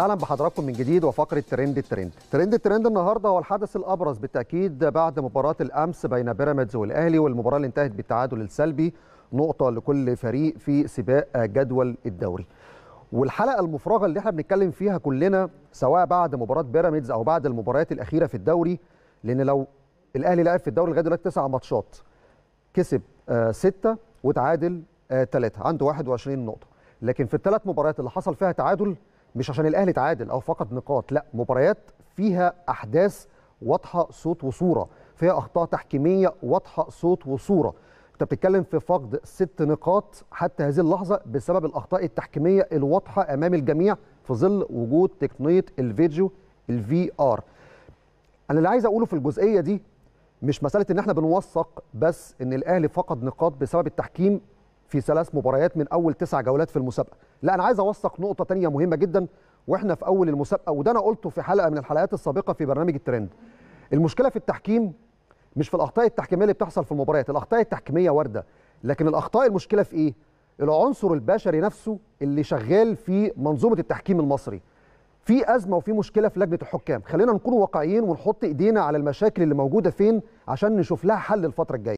اهلا بحضراتكم من جديد وفقره ترند الترند ترند الترند النهارده هو الحدث الابرز بالتاكيد بعد مباراه الامس بين بيراميدز والاهلي والمباراه اللي انتهت بالتعادل السلبي نقطه لكل فريق في سباق جدول الدوري والحلقه المفرغه اللي احنا بنتكلم فيها كلنا سواء بعد مباراه بيراميدز او بعد المباريات الاخيره في الدوري لان لو الاهلي لعب في الدوري لغايه دلوقتي تسع ماتشات كسب آه، سته وتعادل ثلاثه آه، عنده 21 نقطه لكن في الثلاث مباريات اللي حصل فيها تعادل مش عشان الاهلي تعادل او فقد نقاط لا مباريات فيها احداث واضحه صوت وصوره فيها اخطاء تحكيميه واضحه صوت وصوره انت بتتكلم في فقد ست نقاط حتى هذه اللحظه بسبب الاخطاء التحكيميه الواضحه امام الجميع في ظل وجود تقنيه الفيديو الفي ار انا اللي عايز اقوله في الجزئيه دي مش مساله ان احنا بنوثق بس ان الاهلي فقد نقاط بسبب التحكيم في ثلاث مباريات من اول تسع جولات في المسابقه لا انا عايز اوثق نقطه تانية مهمه جدا واحنا في اول المسابقه وده انا قلته في حلقه من الحلقات السابقه في برنامج الترند المشكله في التحكيم مش في الاخطاء التحكيميه اللي بتحصل في المباريات الاخطاء التحكيميه وارده لكن الاخطاء المشكله في ايه العنصر البشري نفسه اللي شغال في منظومه التحكيم المصري في ازمه وفي مشكله في لجنه الحكام خلينا نكون واقعيين ونحط ايدينا على المشاكل اللي موجوده فين عشان نشوف لها حل الفتره الجايه